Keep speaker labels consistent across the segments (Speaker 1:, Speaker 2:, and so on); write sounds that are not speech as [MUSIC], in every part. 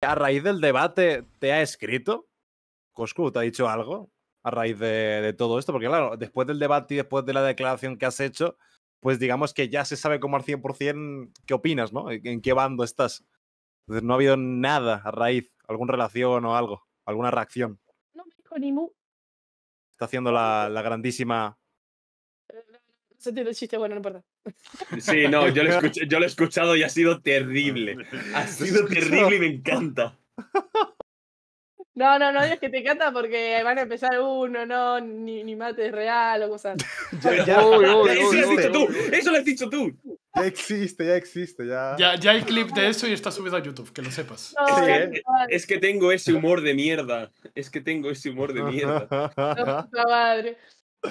Speaker 1: a raíz del debate te ha escrito? ¿Coscu te ha dicho algo a raíz de, todo esto? Porque claro, después del debate y después de la declaración que has hecho, pues digamos que ya se sabe como al 100% qué opinas, ¿no? ¿En qué bando estás? no ha habido nada a raíz, alguna relación o algo, alguna reacción.
Speaker 2: No me dijo ni mu.
Speaker 1: Está haciendo la grandísima
Speaker 2: sentido el chiste, bueno, no importa.
Speaker 1: Sí, no, yo lo, he escuchado y ha sido terrible. Ha sido terrible y me encanta.
Speaker 2: No, no, no es que te encanta porque van a empezar uno, uh, no, ni, ni mate real o cosas. [LAUGHS] eso
Speaker 3: lo has dicho tú, eso lo has dicho tú. Ya existe, ya existe, ya. Ya, ya hay clip de eso y está subido a YouTube, que lo sepas. es, que, tengo ese humor de mierda. Es que tengo ese humor de mierda. No,
Speaker 2: madre.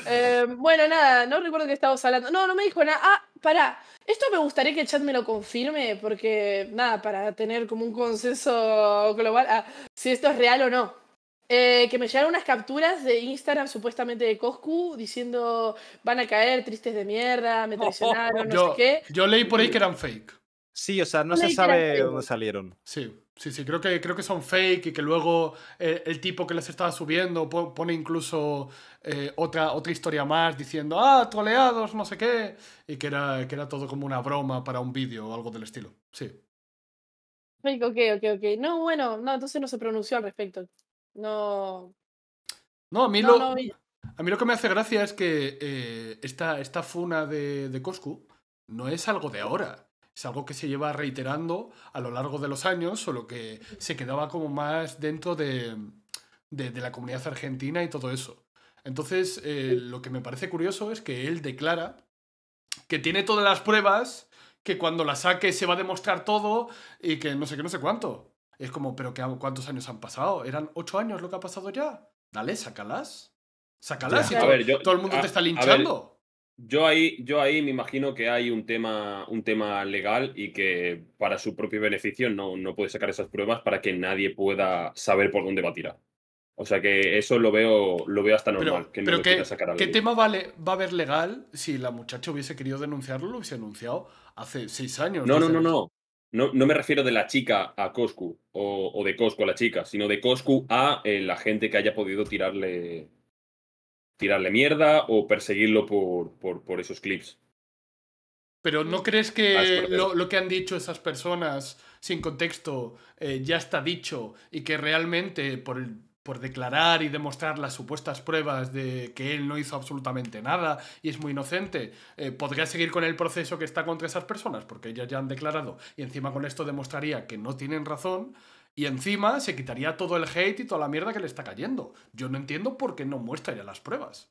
Speaker 2: Em, bueno, nada, no recuerdo que estábamos hablando. No, no me dijo nada. Ah, pará. Esto me gustaría que el chat me lo confirme, porque nada, para tener como un consenso global, ah, si esto es real o no. Eh, que me llegaron unas capturas de Instagram supuestamente de Coscu diciendo van a caer tristes de mierda, me [LAUGHS] traicionaron, no sé qué.
Speaker 3: Yo leí por ahí que eran fake. Sí, o sea, no se sabe dónde salieron. Sí. Sí, sí, creo que, creo que son fake y que luego eh, el tipo que les estaba subiendo pone incluso eh, otra, otra historia más diciendo, ah, troleados, no sé qué, y que era, que era todo como una broma para un vídeo o algo del estilo. Sí.
Speaker 2: Fake, ok, ok, ok. No, bueno, no, entonces no se pronunció al respecto. No. No, a mí, lo,
Speaker 3: que me hace gracia es que eh, esta, esta funa de, de Coscu no es algo de ahora. Es algo que se lleva reiterando a lo largo de los años, solo que se quedaba como más dentro de, la comunidad argentina y todo eso. Entonces, eh, lo que me parece curioso es que él declara que tiene todas las pruebas, que cuando las saque se va a demostrar todo y que no sé qué, no sé cuánto. Es como, pero qué, ¿cuántos años han pasado? ¿Eran ocho años lo que ha pasado ya? Dale, sácalas. Sácalas y todo, el mundo te está linchando.
Speaker 1: Yo ahí, yo ahí me imagino que hay un tema, un tema legal y que para su propio beneficio no, no puede sacar esas pruebas para que nadie pueda saber por dónde va a tirar. O sea que eso lo veo, lo veo hasta normal. qué, tema
Speaker 3: vale, va a haber legal si la muchacha hubiese querido denunciarlo? Lo hubiese denunciado hace seis años. No, no, no,
Speaker 1: no, no. No me refiero de la chica a Coscu o, de Coscu a la chica, sino de Coscu a eh, la gente que haya podido tirarle tirarle mierda o perseguirlo por, esos clips.
Speaker 3: Pero ¿no mm. crees que ah, lo, que han dicho esas personas sin contexto eh, ya está dicho y que realmente por, por declarar y demostrar las supuestas pruebas de que él no hizo absolutamente nada y es muy inocente, eh, podría seguir con el proceso que está contra esas personas porque ellas ya han declarado y encima con esto demostraría que no tienen razón? Y encima se quitaría todo el hate y toda la mierda que le está cayendo. Yo no entiendo por qué no muestra ya las pruebas.